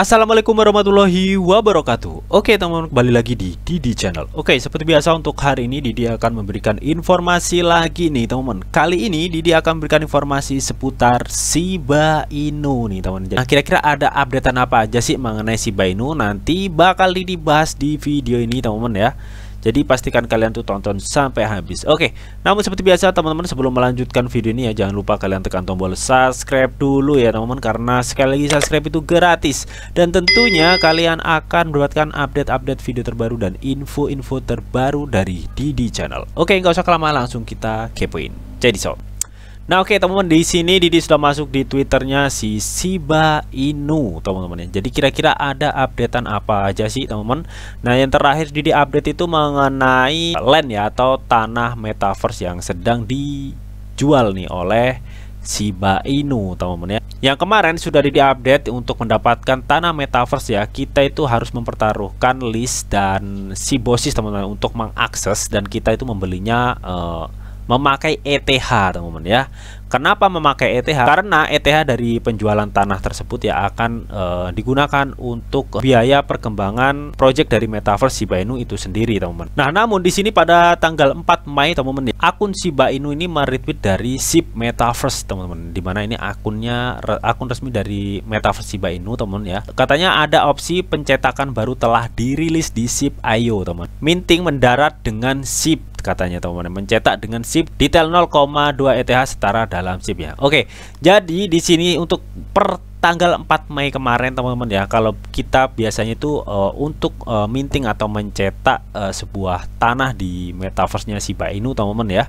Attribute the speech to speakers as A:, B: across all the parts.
A: Assalamualaikum warahmatullahi wabarakatuh Oke teman-teman kembali lagi di Didi Channel Oke seperti biasa untuk hari ini Didi akan memberikan informasi lagi nih teman-teman Kali ini Didi akan memberikan informasi seputar Shiba Inu nih teman-teman Nah kira-kira ada updatean apa aja sih mengenai Shiba Inu Nanti bakal Didi bahas di video ini teman-teman ya jadi pastikan kalian tuh tonton sampai habis. Oke, namun seperti biasa teman-teman sebelum melanjutkan video ini ya jangan lupa kalian tekan tombol subscribe dulu ya teman-teman karena sekali lagi subscribe itu gratis dan tentunya kalian akan mendapatkan update-update video terbaru dan info-info terbaru dari Didi Channel. Oke, nggak usah kelamaan langsung kita kepoin. Jadi sob. Nah oke okay, teman-teman di sini Didi sudah masuk di twitternya si Shiba Inu teman-teman ya. Jadi kira-kira ada updatean apa aja sih teman-teman? Nah yang terakhir Didi update itu mengenai land ya atau tanah metaverse yang sedang dijual nih oleh Shiba Inu teman-teman ya. Yang kemarin sudah Didi update untuk mendapatkan tanah metaverse ya, kita itu harus mempertaruhkan list dan si sibosis teman-teman untuk mengakses dan kita itu membelinya uh, memakai ETH teman-teman ya Kenapa memakai ETH? Karena ETH dari penjualan tanah tersebut ya akan e, digunakan untuk biaya perkembangan project dari metaverse Shiba Inu itu sendiri, teman-teman. Nah, namun di sini pada tanggal 4 Mei, teman-teman, ya, akun Shiba Inu ini meretweet dari SIP Metaverse, teman-teman. Dimana ini akunnya akun resmi dari Metaverse Shiba Inu, teman-teman ya. Katanya ada opsi pencetakan baru telah dirilis di SIP IO, teman. teman Minting mendarat dengan SIP katanya, teman-teman. Mencetak dengan SIP detail 0,2 ETH setara dalam SIP ya. Oke, jadi di sini untuk per tanggal 4 Mei kemarin teman-teman ya kalau kita biasanya itu uh, untuk uh, minting atau mencetak uh, sebuah tanah di metaverse-nya Shiba Inu teman-teman ya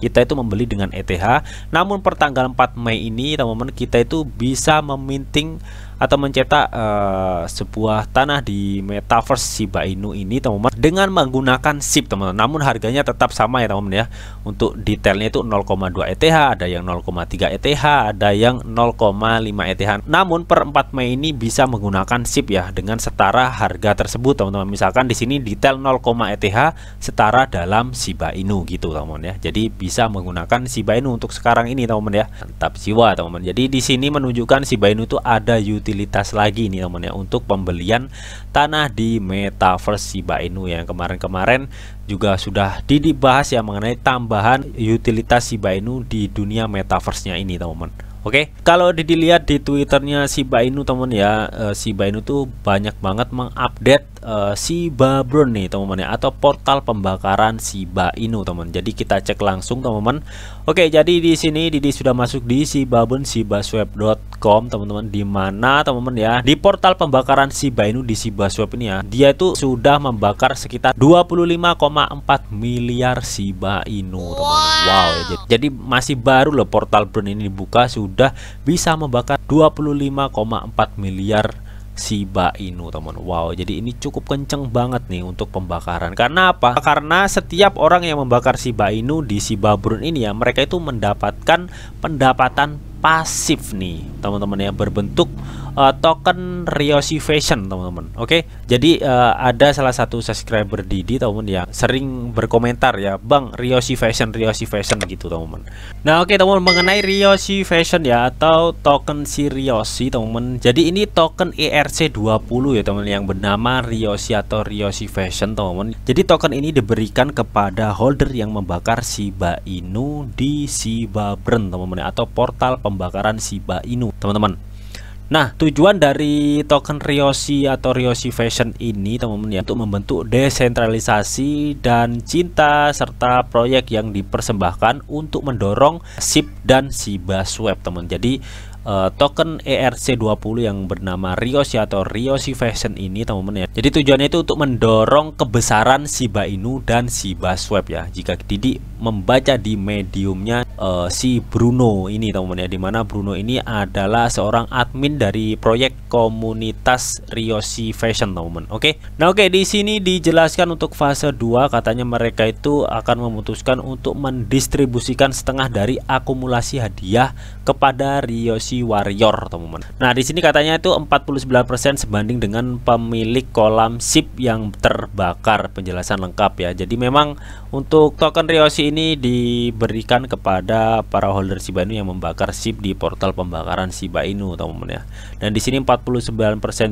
A: kita itu membeli dengan ETH namun pertanggal tanggal 4 Mei ini teman-teman kita itu bisa meminting atau mencetak uh, sebuah tanah di metaverse Shiba Inu ini teman-teman dengan menggunakan SIP teman-teman namun harganya tetap sama ya teman-teman ya untuk detailnya itu 0,2 ETH ada yang 0,3 ETH ada yang 0,5 ETH namun per 4 Mei ini bisa menggunakan SIP ya dengan setara harga tersebut teman-teman misalkan di sini detail 0, ETH setara dalam Shiba Inu gitu teman-teman ya jadi bisa menggunakan Shiba Inu untuk sekarang ini teman-teman ya mantap jiwa teman-teman jadi di sini menunjukkan Shiba Inu itu ada YouTube utilitas lagi nih teman ya untuk pembelian tanah di metaverse Shiba Inu yang kemarin-kemarin juga sudah dibahas ya mengenai tambahan utilitas Shiba Inu di dunia metaverse-nya ini teman-teman. Oke, okay? kalau dilihat di Twitternya Shiba Inu teman ya, eh, Shiba Inu tuh banyak banget mengupdate uh, eh, Shiba Burn nih teman-teman ya atau portal pembakaran Shiba Inu teman. Jadi kita cek langsung teman-teman. Oke, jadi di sini Didi sudah masuk di Shiba Burn Com teman-teman di mana teman-teman ya di portal pembakaran Siba Inu di Siba Swap ini ya. Dia itu sudah membakar sekitar 25,4 miliar Siba Inu teman-teman. Wow. wow ya. Jadi masih baru loh portal Burn ini dibuka sudah bisa membakar 25,4 miliar Shiba Inu teman wow jadi ini cukup kenceng banget nih untuk pembakaran karena apa karena setiap orang yang membakar Shiba Inu di Shiba Brun ini ya mereka itu mendapatkan pendapatan pasif nih teman-teman ya berbentuk uh, token Ryoshi Fashion teman-teman oke okay? jadi uh, ada salah satu subscriber Didi teman-teman yang sering berkomentar ya Bang Ryoshi Fashion Ryoshi Fashion gitu teman-teman nah oke okay, teman-teman mengenai Ryoshi Fashion ya atau token si Ryoshi teman-teman jadi ini token ERC20 ya teman-teman yang bernama Ryoshi atau Ryoshi Fashion teman-teman jadi token ini diberikan kepada holder yang membakar Shiba Inu di Shiba Brand teman-teman atau portal pem pembakaran Shiba Inu, teman-teman. Nah, tujuan dari token Ryoshi atau Ryoshi Fashion ini, teman-teman, ya, untuk membentuk desentralisasi dan cinta serta proyek yang dipersembahkan untuk mendorong SIP dan Shiba Swap, teman. Jadi, Eh, token ERC20 yang bernama Ryoshi atau Ryoshi Fashion ini teman-teman ya. Jadi tujuannya itu untuk mendorong kebesaran Shiba Inu dan Shiba Swap ya. Jika tidak membaca di mediumnya uh, si Bruno ini teman-teman ya dimana Bruno ini adalah seorang admin dari proyek komunitas Ryoshi Fashion teman-teman. Oke. Nah, oke di sini dijelaskan untuk fase 2 katanya mereka itu akan memutuskan untuk mendistribusikan setengah dari akumulasi hadiah kepada Ryoshi Sushi Warrior teman-teman. Nah di sini katanya itu 49% sebanding dengan pemilik kolam sip yang terbakar. Penjelasan lengkap ya. Jadi memang untuk token Ryoshi ini diberikan kepada para holder Shiba Inu yang membakar sip di portal pembakaran Shiba Inu teman-teman ya. Dan di sini 49%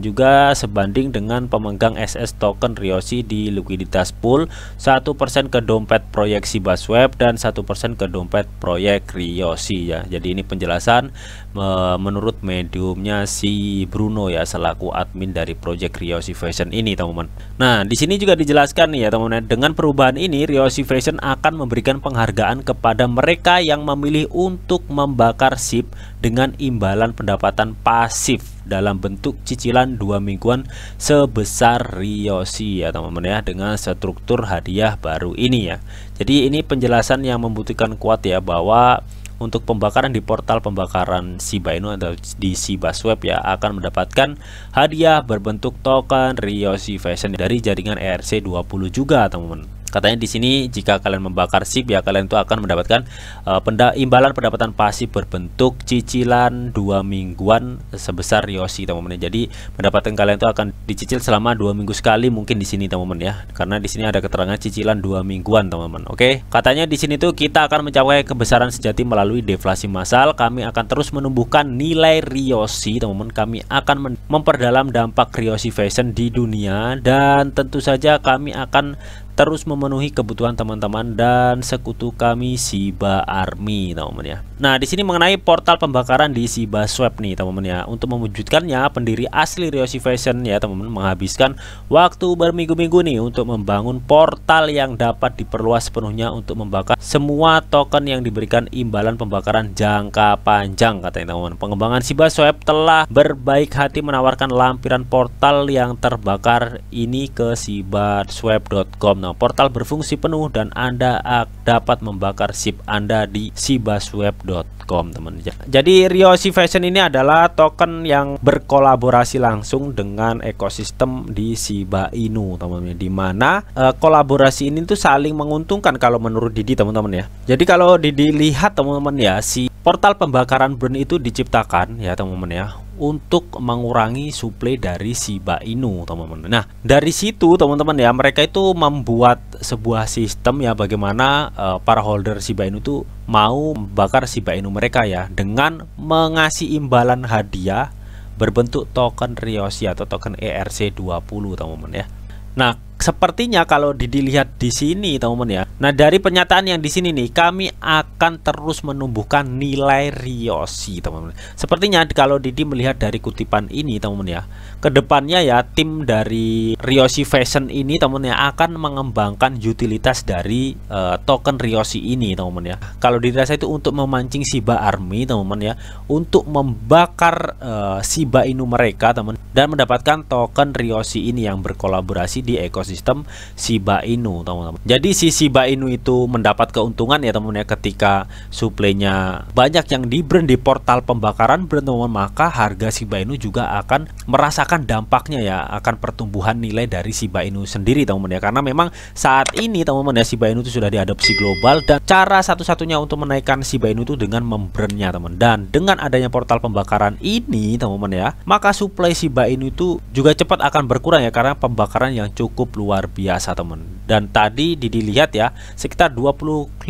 A: juga sebanding dengan pemegang SS token Ryoshi di likuiditas pool 1% ke dompet proyek Shiba Swap dan 1% ke dompet proyek Ryoshi ya. Jadi ini penjelasan e, Eh, menurut mediumnya si Bruno ya selaku admin dari project Riosi Fashion ini teman-teman. Nah, di sini juga dijelaskan ya teman-teman, dengan perubahan ini Riosi Fashion akan memberikan penghargaan kepada mereka yang memilih untuk membakar sip dengan imbalan pendapatan pasif dalam bentuk cicilan dua mingguan sebesar Riosi ya teman-teman ya dengan struktur hadiah baru ini ya. Jadi ini penjelasan yang membuktikan kuat ya bahwa untuk pembakaran di portal pembakaran Shiba Inu atau di Shiba Swap ya akan mendapatkan hadiah berbentuk token Ryoshi Fashion dari jaringan ERC20 juga teman-teman Katanya di sini jika kalian membakar SIP ya kalian itu akan mendapatkan uh, penda imbalan pendapatan pasif berbentuk cicilan dua mingguan sebesar Yoshi teman-teman. Jadi pendapatan kalian itu akan dicicil selama dua minggu sekali mungkin di sini teman-teman ya. Karena di sini ada keterangan cicilan dua mingguan teman-teman. Oke, katanya di sini tuh kita akan mencapai kebesaran sejati melalui deflasi massal. Kami akan terus menumbuhkan nilai Ryoshi teman-teman. Kami akan memperdalam dampak Ryoshi fashion di dunia dan tentu saja kami akan terus memenuhi kebutuhan teman-teman dan sekutu kami Siba Army teman-teman ya. Nah di sini mengenai portal pembakaran di Siba Swap nih teman-teman ya. Untuk mewujudkannya pendiri asli Ryoshi Fashion ya teman-teman menghabiskan waktu berminggu-minggu nih untuk membangun portal yang dapat diperluas sepenuhnya untuk membakar semua token yang diberikan imbalan pembakaran jangka panjang katanya teman-teman. Pengembangan Siba Swap telah berbaik hati menawarkan lampiran portal yang terbakar ini ke sibaswap.com Nah, portal berfungsi penuh dan Anda dapat membakar sip Anda di sibasweb.com, teman. Jadi Ryoshi Fashion ini adalah token yang berkolaborasi langsung dengan ekosistem di Shiba Inu, teman-teman. Di mana e, kolaborasi ini tuh saling menguntungkan kalau menurut Didi, teman-teman ya. Jadi kalau Didi lihat, teman-teman ya, si Portal pembakaran burn itu diciptakan ya teman-teman ya untuk mengurangi suplai dari Shiba Inu teman-teman. Nah dari situ teman-teman ya mereka itu membuat sebuah sistem ya bagaimana uh, para holder Shiba Inu itu mau membakar Shiba Inu mereka ya dengan mengasih imbalan hadiah berbentuk token Ryoshi atau token ERC20 teman-teman ya. Nah sepertinya kalau dilihat di sini teman-teman ya. Nah, dari pernyataan yang di sini nih, kami akan terus menumbuhkan nilai Riosi teman-teman. Sepertinya kalau Didi melihat dari kutipan ini teman-teman ya, kedepannya ya tim dari Riosi Fashion ini teman-teman ya akan mengembangkan utilitas dari uh, token Riosi ini teman-teman ya. Kalau dirasa itu untuk memancing Shiba Army teman-teman ya, untuk membakar uh, Shiba Inu mereka teman dan mendapatkan token Riosi ini yang berkolaborasi di ekosistem Sistem Shiba Inu teman-teman jadi si Shiba Inu itu mendapat keuntungan ya teman-teman ya ketika suplainya banyak yang di brand di portal pembakaran brand teman-teman maka harga Shiba Inu juga akan merasakan dampaknya ya akan pertumbuhan nilai dari Shiba Inu sendiri teman-teman ya karena memang saat ini teman-teman ya Shiba Inu itu sudah diadopsi global dan cara satu-satunya untuk menaikkan Shiba Inu itu dengan membrandnya teman dan dengan adanya portal pembakaran ini teman-teman ya maka suplai Shiba Inu itu juga cepat akan berkurang ya karena pembakaran yang cukup luar biasa teman dan tadi dilihat ya sekitar 25,4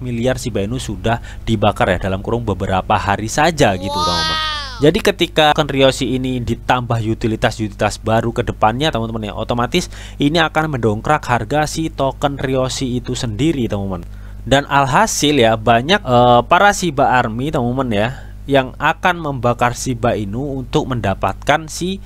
A: miliar si Inu sudah dibakar ya dalam kurung beberapa hari saja gitu wow. teman-teman jadi ketika token Ryoshi ini ditambah utilitas-utilitas baru ke depannya teman-teman ya otomatis ini akan mendongkrak harga si token Ryoshi itu sendiri teman-teman dan alhasil ya banyak uh, para Shiba Army teman-teman ya yang akan membakar Shiba Inu untuk mendapatkan si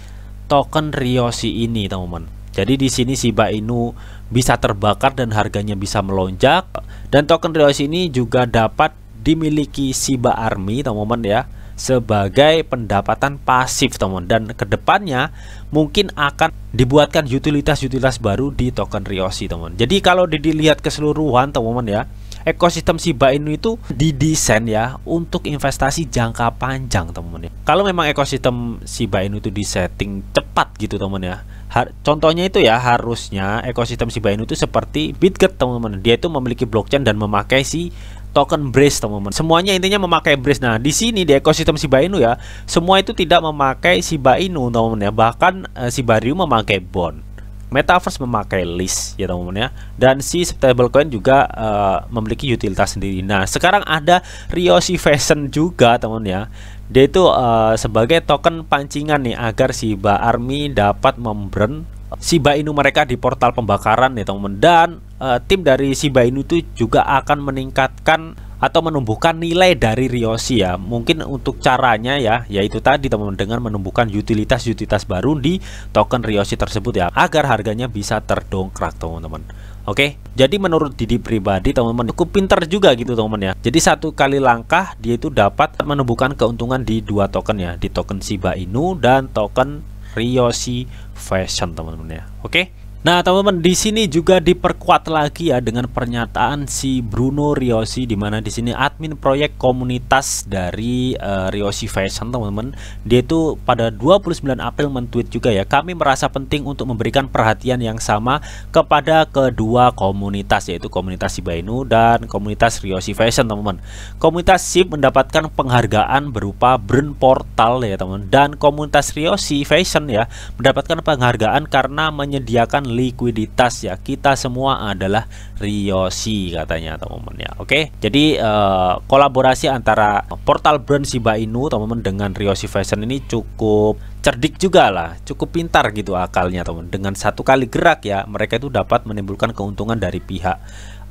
A: token Ryoshi ini teman-teman jadi di sini Shiba Inu bisa terbakar dan harganya bisa melonjak dan token Rios ini juga dapat dimiliki Shiba Army teman-teman ya sebagai pendapatan pasif teman dan kedepannya mungkin akan dibuatkan utilitas-utilitas baru di token Riosi teman jadi kalau dilihat keseluruhan teman-teman ya ekosistem Shiba Inu itu didesain ya untuk investasi jangka panjang teman-teman ya kalau memang ekosistem Shiba Inu itu disetting cepat gitu teman ya Har contohnya itu ya harusnya ekosistem Shiba Inu itu seperti Bitget teman-teman. Dia itu memiliki blockchain dan memakai si token Brace teman-teman. Semuanya intinya memakai Brace. Nah, di sini di ekosistem Shiba Inu ya, semua itu tidak memakai Shiba Inu teman-teman ya. Bahkan e, Shiba Ryu memakai bond. Metaverse memakai list ya teman-teman ya. Dan si stablecoin juga e, memiliki utilitas sendiri. Nah, sekarang ada Ryoshi Fashion juga teman-teman ya dia itu uh, sebagai token pancingan nih agar si Shiba Army dapat membrand Shiba Inu mereka di portal pembakaran nih teman-teman dan uh, tim dari si Shiba Inu itu juga akan meningkatkan atau menumbuhkan nilai dari Ryoshi ya mungkin untuk caranya ya yaitu tadi teman-teman dengan menumbuhkan utilitas-utilitas baru di token Ryoshi tersebut ya agar harganya bisa terdongkrak teman-teman Oke, okay? jadi menurut Didi pribadi teman-teman cukup pinter juga gitu teman-teman ya. Jadi satu kali langkah dia itu dapat menemukan keuntungan di dua token ya, di token Shiba Inu dan token Ryoshi Fashion teman-teman ya. Oke. Okay? Nah, teman-teman, di sini juga diperkuat lagi ya dengan pernyataan si Bruno Riosi di mana di sini admin proyek komunitas dari uh, Riosi Fashion, teman-teman. Dia itu pada 29 April mentweet juga ya, kami merasa penting untuk memberikan perhatian yang sama kepada kedua komunitas yaitu komunitas Shiba dan komunitas Riosi Fashion, teman-teman. Komunitas SIP mendapatkan penghargaan berupa brand portal ya, teman-teman. Dan komunitas Riosi Fashion ya mendapatkan penghargaan karena menyediakan likuiditas ya kita semua adalah Riosi katanya teman-teman ya oke jadi uh, kolaborasi antara portal brand Shiba Inu teman-teman dengan Ryoshi Fashion ini cukup cerdik juga lah cukup pintar gitu akalnya teman dengan satu kali gerak ya mereka itu dapat menimbulkan keuntungan dari pihak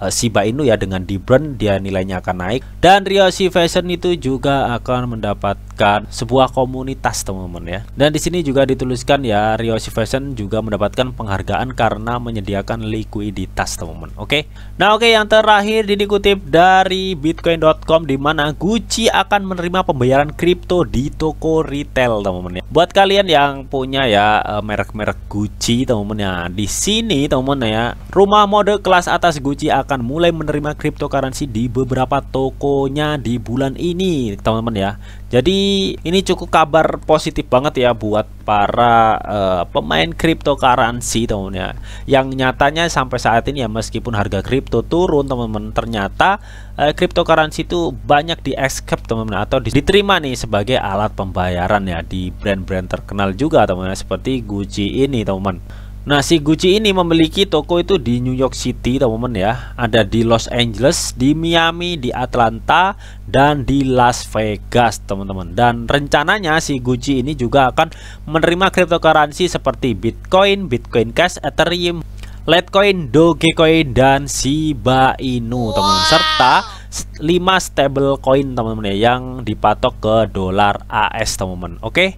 A: uh, eh, Shiba Inu ya dengan Dibren dia nilainya akan naik dan Ryoshi Fashion itu juga akan mendapatkan sebuah komunitas teman-teman ya dan di sini juga dituliskan ya Ryoshi Fashion juga mendapatkan penghargaan karena menyediakan likuiditas teman-teman oke okay? nah oke okay, yang terakhir dikutip dari bitcoin.com di mana Gucci akan menerima pembayaran kripto di toko retail teman-teman ya buat kalian yang punya ya eh, merek-merek Gucci teman-teman ya di sini teman-teman ya rumah mode kelas atas Gucci akan akan mulai menerima cryptocurrency di beberapa tokonya di bulan ini, teman-teman ya. Jadi ini cukup kabar positif banget ya buat para uh, pemain cryptocurrency, teman-teman ya. Yang nyatanya sampai saat ini ya meskipun harga kripto turun, teman-teman, ternyata uh, cryptocurrency itu banyak di escape, teman-teman atau diterima nih sebagai alat pembayaran ya di brand-brand terkenal juga, teman-teman ya, seperti Gucci ini, teman-teman. Nah, si Gucci ini memiliki toko itu di New York City, teman-teman ya. Ada di Los Angeles, di Miami, di Atlanta, dan di Las Vegas, teman-teman. Dan rencananya si Gucci ini juga akan menerima cryptocurrency seperti Bitcoin, Bitcoin Cash, Ethereum, Litecoin, Dogecoin, dan Shiba Inu, teman-teman. Serta 5 stablecoin, teman-teman ya, yang dipatok ke dolar AS, teman-teman. Oke. Okay?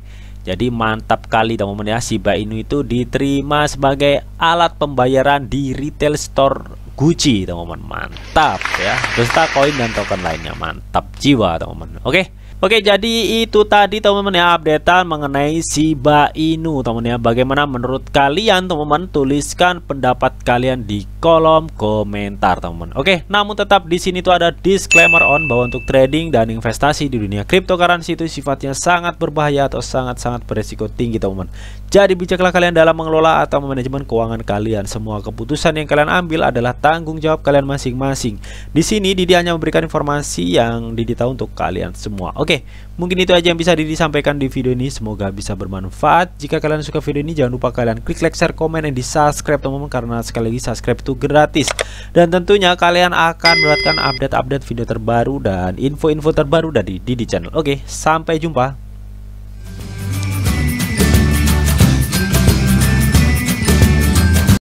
A: Jadi mantap kali teman-teman ya Shiba Inu itu diterima sebagai alat pembayaran di retail store Gucci teman-teman. Mantap ya. Beserta koin dan token lainnya. Mantap jiwa teman-teman. Oke. Oke jadi itu tadi teman-teman ya updatean mengenai Shiba Inu teman-teman ya Bagaimana menurut kalian teman-teman tuliskan pendapat kalian di kolom komentar teman-teman Oke namun tetap di sini tuh ada disclaimer on bahwa untuk trading dan investasi di dunia cryptocurrency itu sifatnya sangat berbahaya atau sangat-sangat beresiko tinggi teman-teman jadi bijaklah kalian dalam mengelola atau manajemen keuangan kalian. Semua keputusan yang kalian ambil adalah tanggung jawab kalian masing-masing. Di sini Didi hanya memberikan informasi yang Didi tahu untuk kalian semua. Oke, mungkin itu aja yang bisa Didi sampaikan di video ini. Semoga bisa bermanfaat. Jika kalian suka video ini jangan lupa kalian klik like, share, komen, dan di subscribe teman-teman karena sekali lagi subscribe itu gratis. Dan tentunya kalian akan mendapatkan update-update video terbaru dan info-info terbaru dari Didi channel. Oke, sampai jumpa.